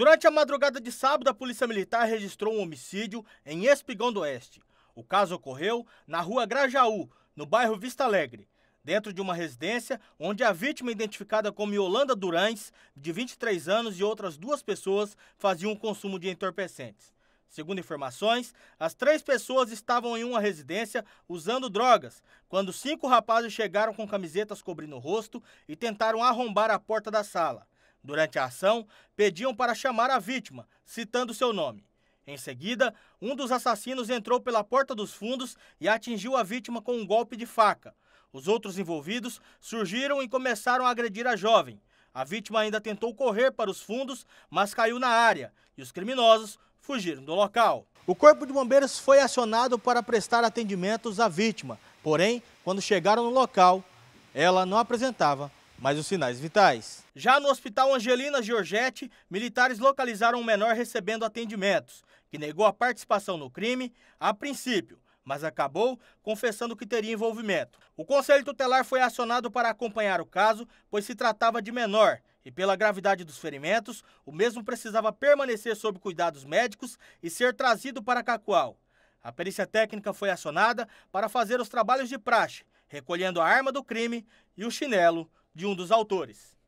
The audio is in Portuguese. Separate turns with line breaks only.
Durante a madrugada de sábado, a Polícia Militar registrou um homicídio em Espigão do Oeste. O caso ocorreu na rua Grajaú, no bairro Vista Alegre, dentro de uma residência onde a vítima, identificada como Yolanda Durães, de 23 anos, e outras duas pessoas faziam consumo de entorpecentes. Segundo informações, as três pessoas estavam em uma residência usando drogas, quando cinco rapazes chegaram com camisetas cobrindo o rosto e tentaram arrombar a porta da sala. Durante a ação, pediam para chamar a vítima, citando seu nome. Em seguida, um dos assassinos entrou pela porta dos fundos e atingiu a vítima com um golpe de faca. Os outros envolvidos surgiram e começaram a agredir a jovem. A vítima ainda tentou correr para os fundos, mas caiu na área e os criminosos fugiram do local. O Corpo de Bombeiros foi acionado para prestar atendimentos à vítima, porém, quando chegaram no local, ela não apresentava mas os sinais vitais. Já no Hospital Angelina Giorgetti, militares localizaram um menor recebendo atendimentos, que negou a participação no crime a princípio, mas acabou confessando que teria envolvimento. O Conselho Tutelar foi acionado para acompanhar o caso, pois se tratava de menor e, pela gravidade dos ferimentos, o mesmo precisava permanecer sob cuidados médicos e ser trazido para Cacoal. A perícia técnica foi acionada para fazer os trabalhos de praxe, recolhendo a arma do crime e o chinelo de um dos autores.